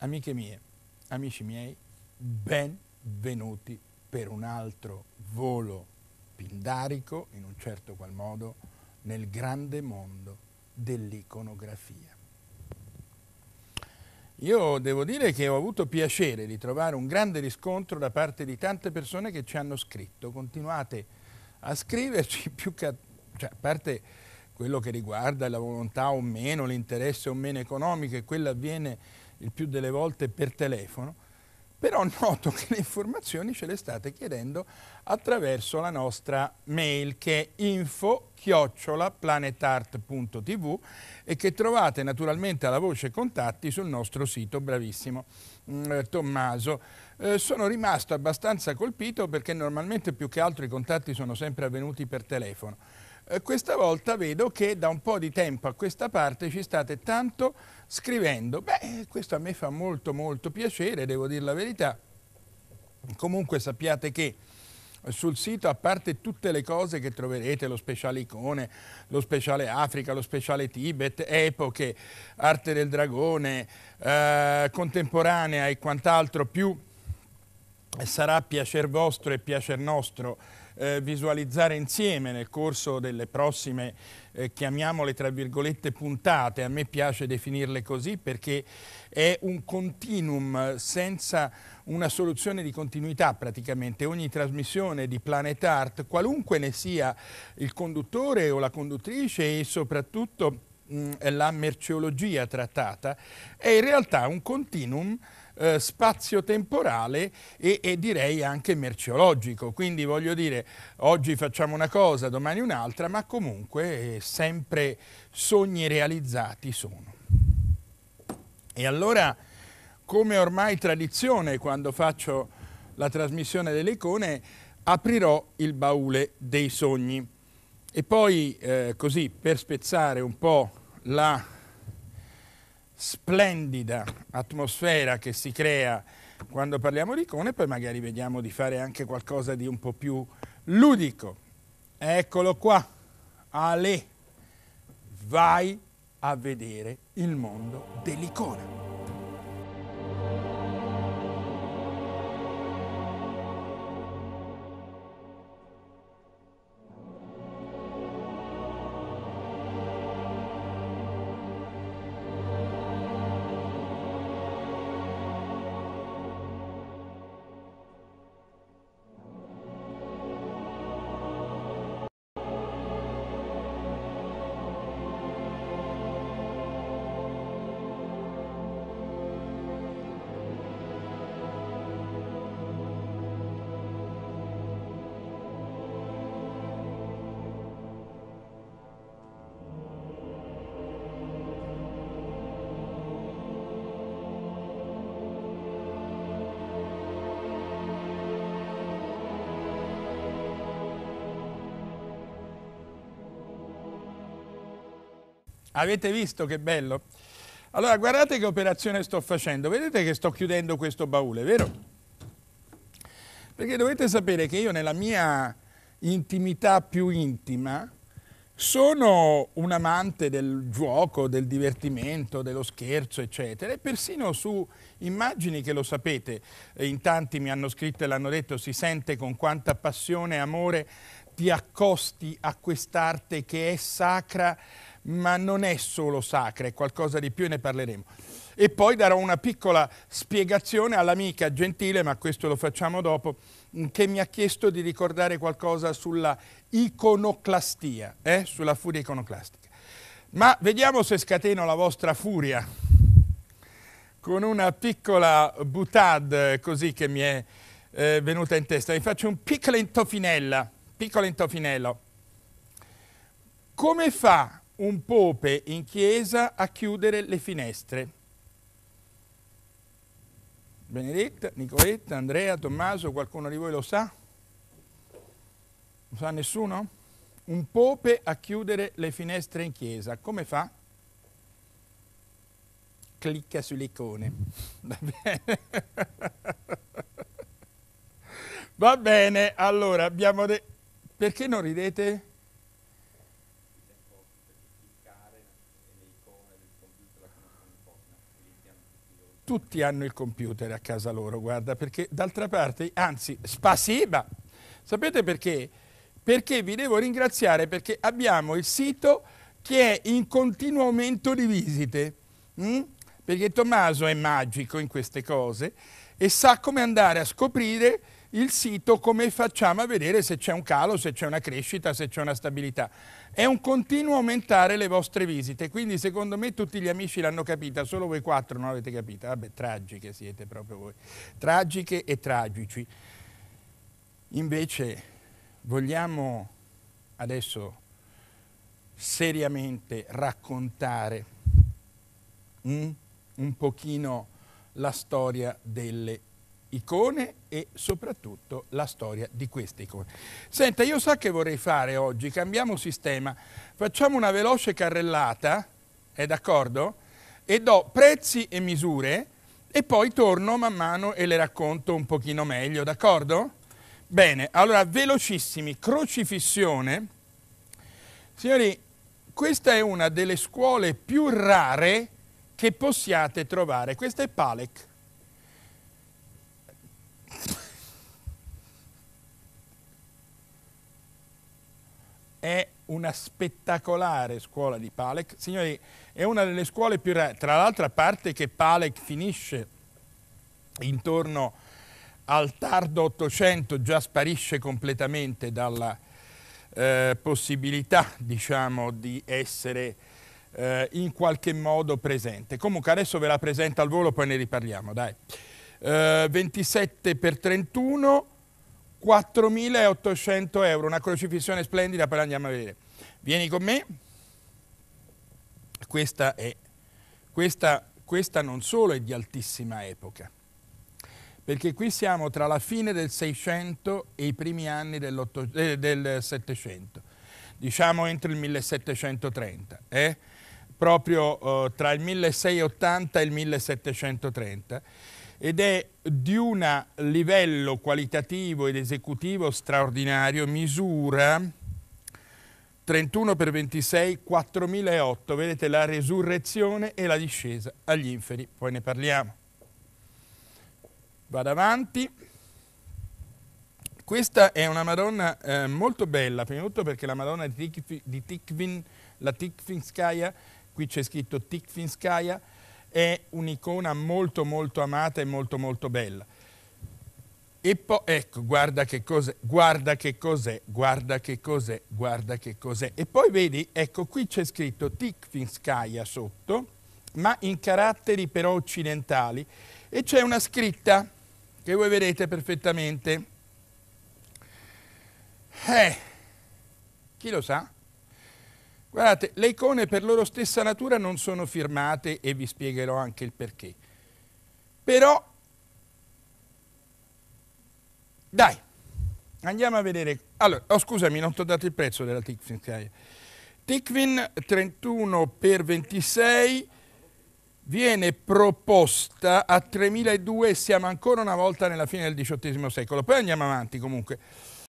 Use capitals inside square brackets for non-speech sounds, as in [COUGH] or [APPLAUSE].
Amiche mie, amici miei, benvenuti per un altro volo pindarico, in un certo qual modo, nel grande mondo dell'iconografia. Io devo dire che ho avuto piacere di trovare un grande riscontro da parte di tante persone che ci hanno scritto. Continuate a scriverci [LAUGHS] più che a, cioè, a parte quello che riguarda la volontà o meno, l'interesse o meno economico e quello avviene il più delle volte per telefono, però noto che le informazioni ce le state chiedendo attraverso la nostra mail che è info planetarttv e che trovate naturalmente alla voce contatti sul nostro sito, bravissimo mm, eh, Tommaso. Eh, sono rimasto abbastanza colpito perché normalmente più che altro i contatti sono sempre avvenuti per telefono eh, questa volta vedo che da un po' di tempo a questa parte ci state tanto scrivendo. Beh, questo a me fa molto molto piacere, devo dire la verità. Comunque sappiate che sul sito, a parte tutte le cose che troverete, lo speciale icone, lo speciale Africa, lo speciale Tibet, epoche, arte del dragone, eh, contemporanea e quant'altro più sarà piacer vostro e piacer nostro eh, visualizzare insieme nel corso delle prossime, eh, chiamiamole tra virgolette, puntate. A me piace definirle così perché è un continuum senza una soluzione di continuità praticamente. Ogni trasmissione di Planet Art, qualunque ne sia il conduttore o la conduttrice e soprattutto mh, mm, la merceologia trattata, è in realtà un continuum eh, spazio-temporale e, e, direi anche merceologico. Quindi voglio dire, oggi facciamo una cosa, domani un'altra, ma comunque eh, sempre sogni realizzati sono. E allora, come ormai tradizione, quando faccio la trasmissione delle icone, aprirò il baule dei sogni. E poi, eh, così, per spezzare un po' la splendida atmosfera che si crea quando parliamo di icone, poi magari vediamo di fare anche qualcosa di un po' più ludico. Eccolo qua, Ale, vai a vedere il mondo dell'icona. Avete visto che bello? Allora guardate che operazione sto facendo, vedete che sto chiudendo questo baule, vero? Perché dovete sapere che io nella mia intimità più intima sono un amante del gioco, del divertimento, dello scherzo, eccetera, e persino su immagini che lo sapete, in tanti mi hanno scritto e l'hanno detto, si sente con quanta passione e amore ti accosti a quest'arte che è sacra ma non è solo sacra, è qualcosa di più e ne parleremo. E poi darò una piccola spiegazione all'amica gentile, ma questo lo facciamo dopo, che mi ha chiesto di ricordare qualcosa sulla iconoclastia, eh? sulla furia iconoclastica. Ma vediamo se scateno la vostra furia con una piccola butade eh, così che mi è eh, venuta in testa. Vi faccio un piccolo intofinella, piccolo intofinello. Come fa un pope in chiesa a chiudere le finestre. Benedetta, Nicoletta, Andrea, Tommaso, qualcuno di voi lo sa? Lo sa nessuno? Un pope a chiudere le finestre in chiesa, come fa? Clicca sull'icone. [LAUGHS] Va bene. [LAUGHS] Va bene, allora abbiamo detto... Perché non ridete? tutti hanno il computer a casa loro, guarda, perché d'altra parte, anzi, spasiba, sapete perché? Perché vi devo ringraziare perché abbiamo il sito che è in continuo aumento di visite, mm? perché Tommaso è magico in queste cose e sa come andare a scoprire il sito come facciamo a vedere se c'è un calo, se c'è una crescita, se c'è una stabilità. È un continuo aumentare le vostre visite, quindi secondo me tutti gli amici l'hanno capita, solo voi quattro non l'avete capita. Vabbè, tragiche siete proprio voi, tragiche e tragici. Invece vogliamo adesso seriamente raccontare mm, un pochino la storia delle icone e soprattutto la storia di queste icone. Senta, io so che vorrei fare oggi, cambiamo sistema, facciamo una veloce carrellata, è d'accordo? E do prezzi e misure e poi torno man mano e le racconto un pochino meglio, d'accordo? Bene, allora velocissimi, crocifissione. Signori, questa è una delle scuole più rare che possiate trovare, questa è Palek. è una spettacolare scuola di Palek. Signori, è una delle scuole più rare. Tra l'altro, a parte che Palek finisce intorno al tardo 800, già sparisce completamente dalla eh, possibilità, diciamo, di essere eh, in qualche modo presente. Comunque adesso ve la presento al volo, poi ne riparliamo, dai. Eh, 27 per 31 4.800 euro, una crocifissione splendida, poi andiamo a vedere. Vieni con me, questa, è, questa, questa non solo è di altissima epoca, perché qui siamo tra la fine del 600 e i primi anni eh, del, del 700, diciamo entro il 1730. Eh? proprio eh, tra il 1680 e il 1730 ed è di un livello qualitativo ed esecutivo straordinario, misura 31 per 26, 4008, vedete la resurrezione e la discesa agli inferi, poi ne parliamo. Vado avanti. Questa è una Madonna eh, molto bella, prima di tutto perché la Madonna di, Tikvin, la Tikvinskaya qui c'è scritto Tikvinskaya, è un'icona molto molto amata e molto molto bella. E poi, ecco, guarda che cos'è, guarda che cos'è, guarda che cos'è, guarda che cos'è. E poi vedi, ecco, qui c'è scritto Tikvinskaya sotto, ma in caratteri però occidentali. E c'è una scritta che voi vedete perfettamente. Eh, chi lo sa? Guardate, le icone per loro stessa natura non sono firmate e vi spiegherò anche il perché. Però, dai, andiamo a vedere. Allora, oh, scusami, non ti ho dato il prezzo della Tikvin. Tikvin 31x26 viene proposta a 3.002 e siamo ancora una volta nella fine del XVIII secolo. Poi andiamo avanti comunque.